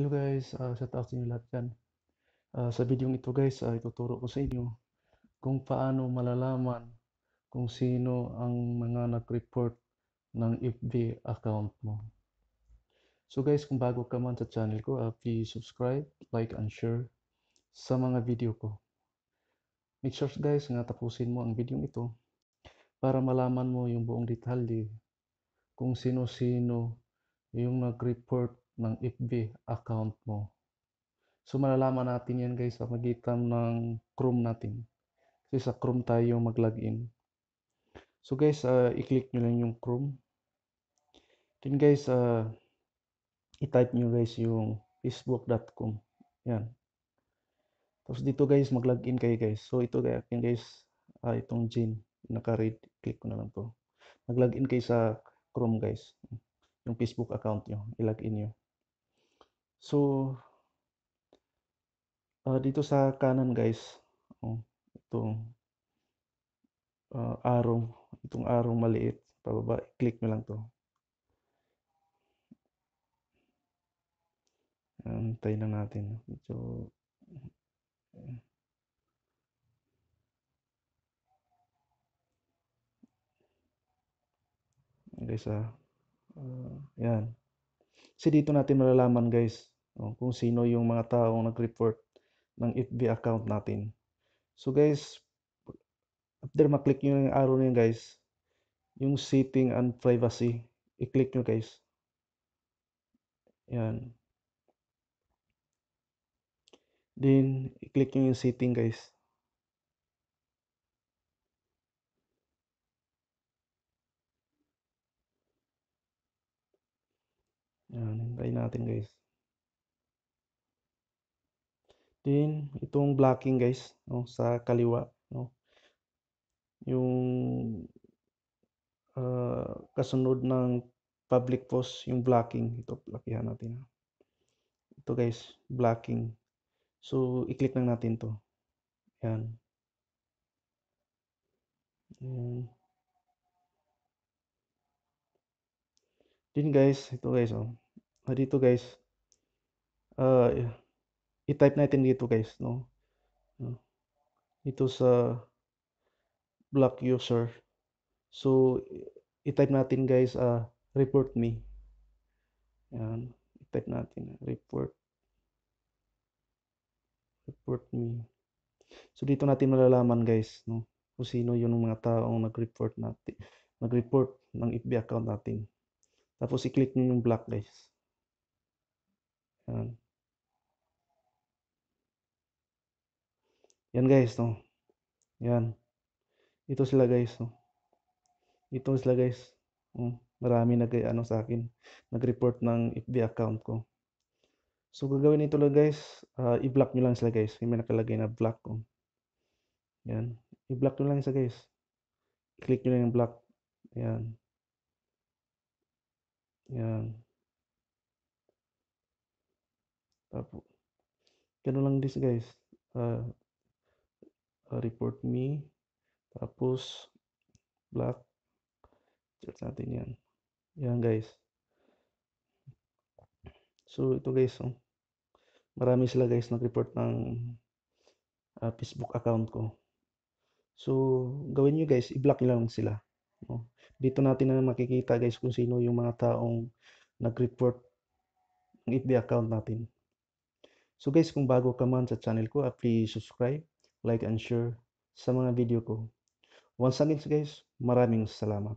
Hello guys, uh, ah, shout out sa inyo lahat dyan. Uh, sa video ito guys, uh, ituturo ko sa inyo kung paano malalaman kung sino ang mga nag-report ng FB account mo. So guys, kung bago ka man sa channel ko, uh, please subscribe, like, and share sa mga video ko. Make sure guys na tapusin mo ang video ito para malaman mo yung buong detalye kung sino-sino yung nag-report ng FB account mo. So malalaman natin yan guys sa magitan ng Chrome natin. Kasi sa Chrome tayo mag-login. So guys, uh, i-click nyo lang yung Chrome. Then guys, uh, i-type nyo guys yung facebook.com. Yan. Tapos dito guys, mag-login kayo guys. So ito guys, guys uh, ah, itong Gin. Naka-read. Click ko na lang to. Mag-login kayo sa Chrome guys. Yung Facebook account nyo. I-login nyo. So, uh, dito sa kanan guys, oh, itong uh, arong, itong arong maliit, pababa, click mo lang to. Antay na natin. So, guys ah, uh, yan. Kasi dito natin malalaman guys no, kung sino yung mga taong nag-report ng FB account natin. So guys, after maklik nyo yung arrow na yun guys, yung setting and privacy, i-click nyo guys. Yan. Then, i-click nyo yung setting guys. Yan, hintayin natin guys. Then, itong blocking guys, no, sa kaliwa, no. Yung uh, kasunod ng public post, yung blocking, ito lakihan natin. Ito guys, blocking. So, i-click lang natin 'to. Yan. Yun guys, ito guys oh. Ah, dito guys. Uh, i-type natin dito guys no. Ah, ito sa block user. So i-type natin guys uh, report me. Yan, i-type natin report report me. So dito natin malalaman guys no kung sino yung mga taong nag-report natin, nag-report ng FB account natin. Tapos i-click nyo yung black guys. Yan. Yan guys, no. Yan. Ito sila guys, no. Ito sila guys. Oh, marami nag ano sa akin, nag-report ng FB account ko. So gagawin nito lang guys, uh, i-block niyo lang sila guys. May nakalagay na block ko. Oh. Yan. I-block niyo lang sila guys. Click niyo lang yung block. Yan. Yan. Tapos, ganun lang this guys. Uh, uh, report me. Tapos, black. Search natin yan. Yan guys. So, ito guys. Oh. Marami sila guys nag-report ng uh, Facebook account ko. So, gawin nyo guys, i-block nyo lang sila. No? Dito natin na makikita guys kung sino yung mga taong nag-report ng FB account natin. So guys, kung bago ka man sa channel ko, ah, please subscribe, like and share sa mga video ko. Once again guys, maraming salamat.